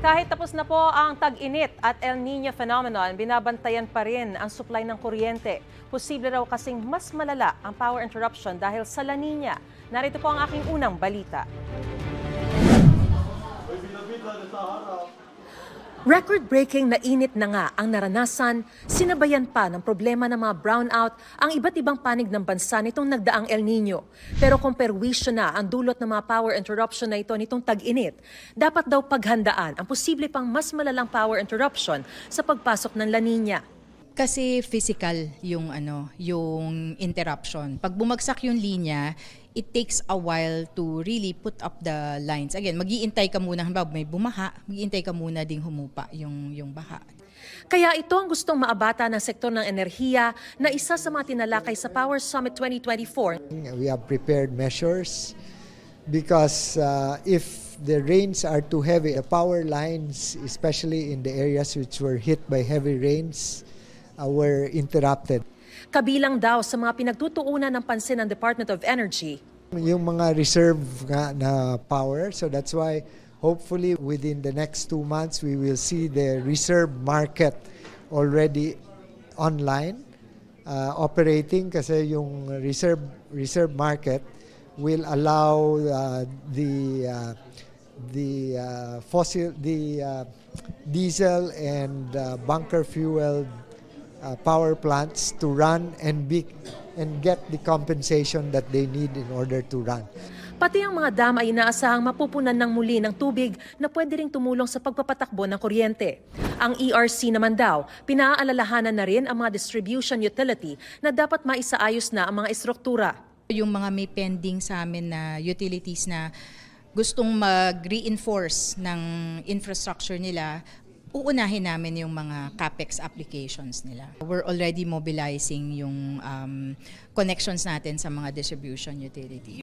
Kahit tapos na po ang tag-init at El Nino phenomenon, binabantayan pa rin ang supply ng kuryente. Posible raw kasing mas malala ang power interruption dahil sa La Nina. Narito po ang aking unang balita. Record-breaking na init na nga ang naranasan, sinabayan pa ng problema ng mga brownout ang iba't ibang panig ng bansa nitong nagdaang El Nino. Pero kung perwisyo na ang dulot ng mga power interruption na ito nitong tag-init, dapat daw paghandaan ang posible pang mas malalang power interruption sa pagpasok ng La Nina. Kasi physical yung ano, yung interruption. Pag bumagsak yung linya, it takes a while to really put up the lines. Again, maghihintay ka muna. Halimbawa, may bumaha, maghihintay ka muna ding humupa yung, yung baha. Kaya ito ang gustong maabata ng sektor ng enerhiya na isa sa mga tinalakay sa Power Summit 2024. We have prepared measures because uh, if the rains are too heavy, the power lines, especially in the areas which were hit by heavy rains, uh, were interrupted. Kabilang daw sa mga pinagtutuunan ng pansin ng Department of Energy. Yung mga reserve nga na power, so that's why hopefully within the next two months we will see the reserve market already online uh, operating kasi yung reserve reserve market will allow uh, the uh, the uh, fossil the uh, diesel and uh, bunker fueled uh, power plants to run and be and get the compensation that they need in order to run. Pati ang mga dam ay inaasahang mapupunan ng muli ng tubig na pwede ring tumulong sa pagpapatakbo ng kuryente. Ang ERC naman daw, pinaaalalahanan na rin ang mga distribution utility na dapat maisaayos na ang mga estruktura. Yung mga may pending sa amin na utilities na gustong mag-reinforce ng infrastructure nila, uunahin namin yung mga CAPEX applications nila. We're already mobilizing yung um, connections natin sa mga distribution utility.